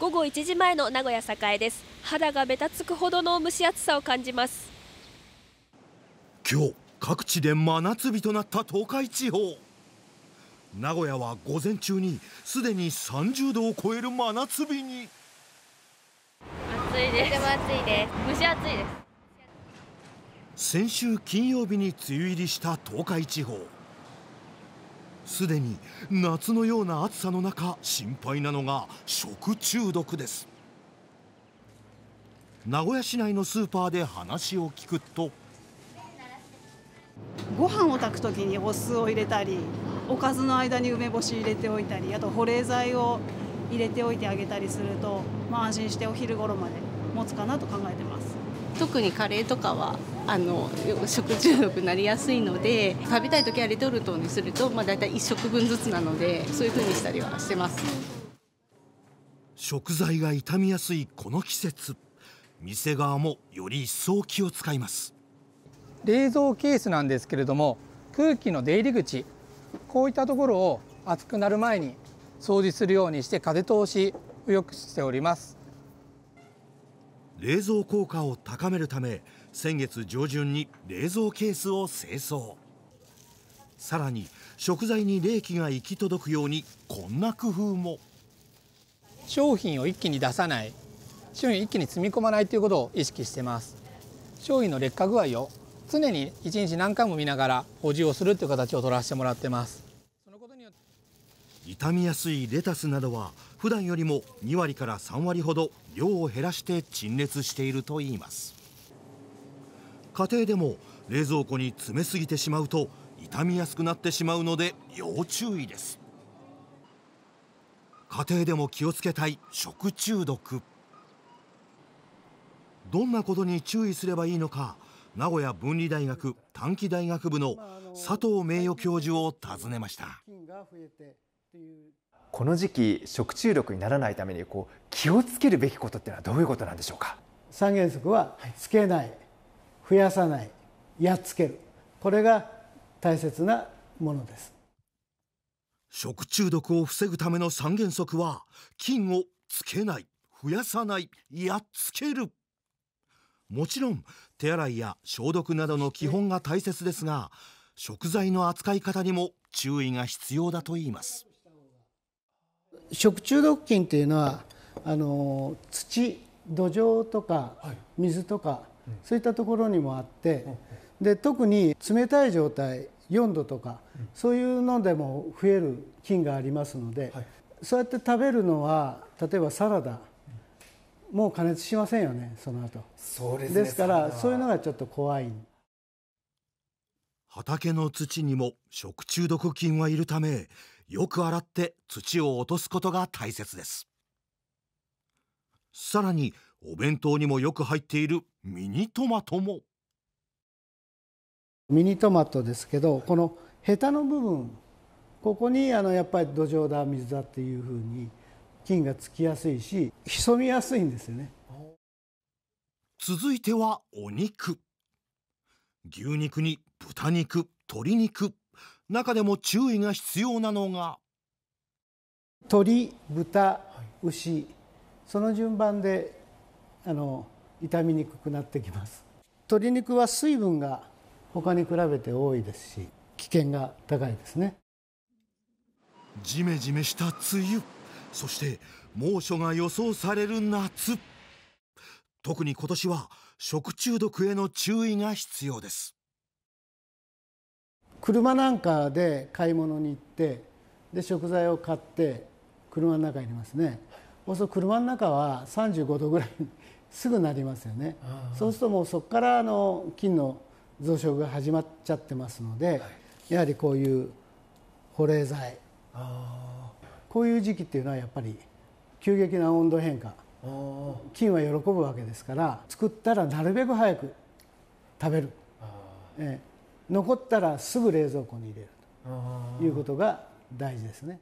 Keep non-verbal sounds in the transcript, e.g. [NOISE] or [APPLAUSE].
午後1時前の名古屋栄です肌がべたつくほどの蒸し暑さを感じます今日各地で真夏日となった東海地方名古屋は午前中にすでに30度を超える真夏日に暑いですとても暑いです蒸し暑いです先週金曜日に梅雨入りした東海地方すでに夏のような暑さの中心配なのが食中毒です名古屋市内のスーパーで話を聞くとご飯を炊くときにお酢を入れたりおかずの間に梅干し入れておいたりあと保冷剤を入れておいてあげたりすると、まあ、安心してお昼頃まで持つかなと考えてます特にカレーとかはあの食中毒になりやすいので食べたい時はレトルトにすると、まあ、大体1食分ずつなのでそういうふうにしたりはしてます食材が傷みやすいこの季節店側もより一層気を使います冷蔵ケースなんですけれども空気の出入り口こういったところを暑くなる前に掃除するようにして風通しを良くしております冷蔵効果を高めるため先月上旬に冷蔵ケースを清掃さらに食材に冷気が行き届くようにこんな工夫も商品を一気に出さない商品一気に積み込まないということを意識してます商品の劣化具合を常に1日何回も見ながら補充をするという形を取らせてもらってます傷みやすいレタスなどは普段よりも2割から3割ほど量を減らして陳列しているといいます家庭でも冷蔵庫に詰めすぎてしまうと傷みやすくなってしまうので要注意です家庭でも気をつけたい食中毒どんなことに注意すればいいのか名古屋文理大学短期大学部の佐藤名誉教授を訪ねました。この時期食中毒にならないためにこう気をつけるべきことっていうのはどういうことなんでしょうか三原則はつけない増やさないやっつけるこれが大切なものです食中毒を防ぐための三原則は菌をつけない増やさないやっつけるもちろん手洗いや消毒などの基本が大切ですが食材の扱い方にも注意が必要だといいます食中毒菌っていうのはあの土土壌とか水とか、はい、そういったところにもあって、うん、で特に冷たい状態4度とか、うん、そういうのでも増える菌がありますので、はい、そうやって食べるのは例えばサラダ、もう加熱しませんよねその後そうです、ね,、ですからそういうのがちょっと怖い畑の土にも食中毒菌はいるためよく洗って土を落とすことが大切ですさらにお弁当にもよく入っているミニトマトもミニトマトですけどこのヘタの部分ここにあのやっぱり土壌だ水だっていうふうに菌がつきやすいし潜みやすいんですよね続いてはお肉牛肉に豚肉鶏肉中でも注意が必要なのが鶏豚牛その順番であの痛みにくくなってきます鶏肉は水分が他に比べて多いですし危険が高いですねジメジメした梅雨そして猛暑が予想される夏特に今年は食中毒への注意が必要です車なんかで買い物に行ってで食材を買って車の中にいますねそうすると車の中は35度ぐらい [LAUGHS] すぐなりますよねそうするともうそこからあの菌の増殖が始まっちゃってますので、はい、やはりこういう保冷剤こういう時期っていうのはやっぱり急激な温度変化菌は喜ぶわけですから作ったらなるべく早く食べる、え残ったらすぐ冷蔵庫に入れるということが大事ですね。